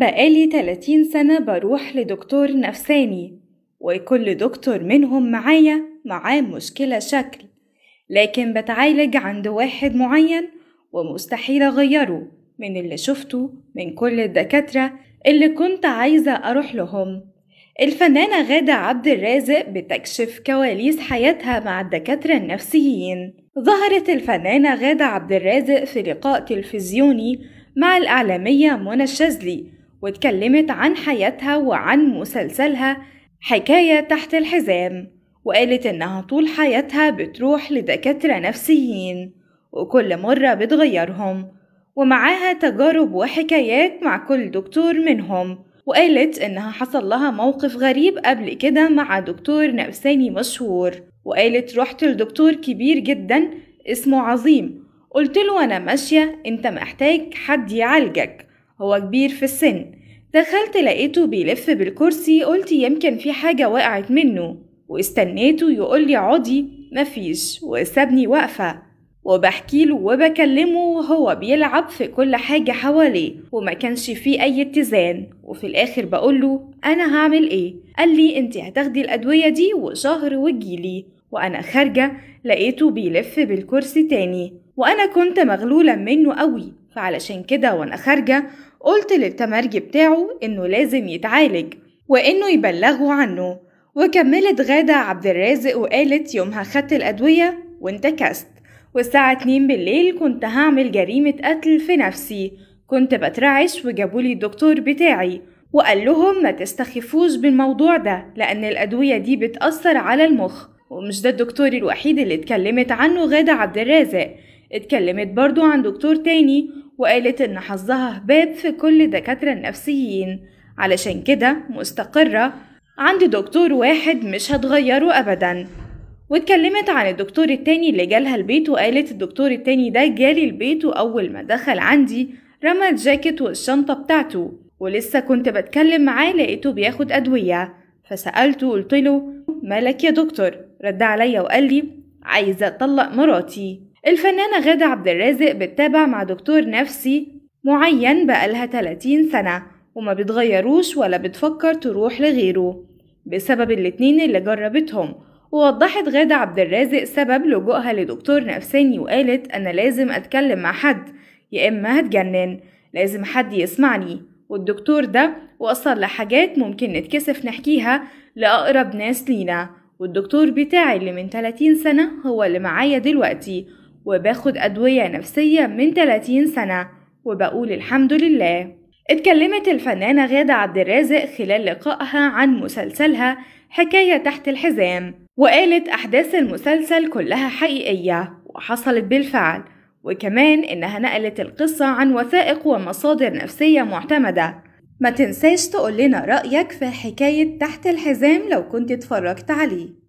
بقالي 30 سنة بروح لدكتور نفساني وكل دكتور منهم معايا معاه مشكلة شكل لكن بتعالج عند واحد معين ومستحيل أغيره من اللي شفته من كل الدكاترة اللي كنت عايزة أروح لهم الفنانة غادة عبد الرازق بتكشف كواليس حياتها مع الدكاترة النفسيين ظهرت الفنانة غادة عبد الرازق في لقاء تلفزيوني مع الإعلامية منى الشاذلي واتكلمت عن حياتها وعن مسلسلها حكاية تحت الحزام وقالت إنها طول حياتها بتروح لدكاترة نفسيين وكل مرة بتغيرهم ومعاها تجارب وحكايات مع كل دكتور منهم وقالت إنها حصل لها موقف غريب قبل كده مع دكتور نفساني مشهور وقالت رحت لدكتور كبير جدا اسمه عظيم قلت له أنا ماشية أنت محتاج حد يعالجك هو كبير في السن دخلت لقيته بيلف بالكرسي قلت يمكن في حاجة وقعت منه واستنيته يقولي عودي مفيش وسابني واقفة وبحكيله وبكلمه وهو بيلعب في كل حاجة حواليه وما كانش فيه أي اتزان وفي الآخر بقوله أنا هعمل إيه؟ قال لي أنت هتاخدي الأدوية دي وشهر وتجيلي وأنا خارجة لقيته بيلف بالكرسي تاني وأنا كنت مغلولة منه قوي فعلشان كده وأنا خارجة قلت للتمرج بتاعه إنه لازم يتعالج وإنه يبلغوا عنه وكملت غادة عبد الرازق وقالت يومها خدت الأدوية وانتكست والساعة 2 بالليل كنت هعمل جريمة قتل في نفسي كنت بترعش وجابولي الدكتور بتاعي وقال لهم ما تستخفوش بالموضوع ده لأن الأدوية دي بتأثر على المخ ومش ده الدكتور الوحيد اللي اتكلمت عنه غادة عبد الرازق اتكلمت برضو عن دكتور تاني وقالت إن حظها هباب في كل الدكاترة النفسيين علشان كده مستقرة عند دكتور واحد مش هتغيره أبدا واتكلمت عن الدكتور التاني اللي جالها البيت وقالت الدكتور التاني ده جالي البيت وأول ما دخل عندي رمى الجاكيت والشنطة بتاعته ولسه كنت بتكلم معاه لقيته بياخد أدوية فسألته قلت له مالك يا دكتور رد عليا وقال لي عايزة أطلق مراتي الفنانة غادة عبد الرازق بتتابع مع دكتور نفسي معين بقالها 30 سنة وما بتغيروش ولا بتفكر تروح لغيره بسبب الاتنين اللي جربتهم ووضحت غادة عبد الرازق سبب لجوءها لدكتور نفساني وقالت أنا لازم أتكلم مع حد يا إما هتجنن لازم حد يسمعني والدكتور ده وصل لحاجات ممكن نتكسف نحكيها لأقرب ناس لينا والدكتور بتاعي اللي من 30 سنة هو اللي معايا دلوقتي وباخد أدوية نفسية من 30 سنة وبقول الحمد لله اتكلمت الفنانة غادة عبد الرازق خلال لقائها عن مسلسلها حكاية تحت الحزام وقالت أحداث المسلسل كلها حقيقية وحصلت بالفعل وكمان إنها نقلت القصة عن وثائق ومصادر نفسية معتمدة ما تنساش تقول لنا رأيك في حكاية تحت الحزام لو كنت اتفرجت عليه